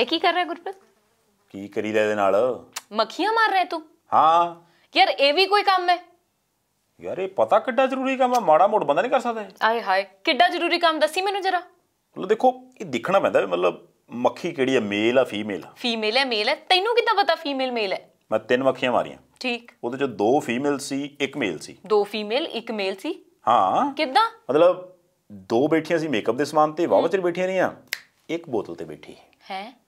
ਇਹ ਕੀ ਕਰ ਰਿਹਾ ਗੁਰਪ੍ਰੀਤ ਕੀ ਕਰੀਦਾ ਇਹਦੇ ਨਾਲ ਮੱਖੀਆਂ ਮਾਰ ਰਿਹਾ ਤੂੰ ਹਾਂ ਯਾਰ ਇਹ ਵੀ ਕੋਈ ਕੰਮ ਹੈ ਯਾਰ ਇਹ ਪਤਾ ਕਿੱਡਾ ਜ਼ਰੂਰੀ ਕੰਮ ਆ ਮਾੜਾ ਮੋੜ ਬੰਦਾ ਨਹੀਂ ਕਰ ਸਕਦਾ ਆਏ ਹਾਏ ਕਿੱਡਾ ਜ਼ਰੂਰੀ ਕੰਮ ਦੱਸੀ ਮੈਨੂੰ ਜਰਾ ਮਤਲਬ ਦੇਖੋ ਇਹ ਦੇਖਣਾ ਪੈਂਦਾ ਮਤਲਬ ਮੱਖੀ ਕਿਹੜੀ ਹੈ ਮੇਲ ਆ ਫੀਮੇਲ ਫੀਮੇਲ ਹੈ ਮੇਲ ਹੈ ਤੈਨੂੰ ਕਿੱਦਾਂ ਪਤਾ ਫੀਮੇਲ ਮੇਲ ਹੈ ਮੈਂ ਤਿੰਨ ਮੱਖੀਆਂ ਮਾਰੀਆਂ ਠੀਕ ਉਹਦੇ ਚ ਦੋ ਫੀਮੇਲ ਸੀ ਇੱਕ ਮੇਲ ਸੀ ਦੋ ਫੀਮੇਲ ਇੱਕ ਮੇਲ ਸੀ ਹਾਂ ਕਿੱਦਾਂ ਮਤਲਬ ਦੋ ਬੈਠੀਆਂ ਸੀ ਮੇਕਅਪ ਦੇ ਸਮਾਨ ਤੇ ਵਾਵਚਰ ਚਿਰ ਬੈਠੀਆਂ ਰਹੀਆਂ ਇੱਕ ਬੋਤਲ ਤੇ ਬੈਠੀ ਹੈ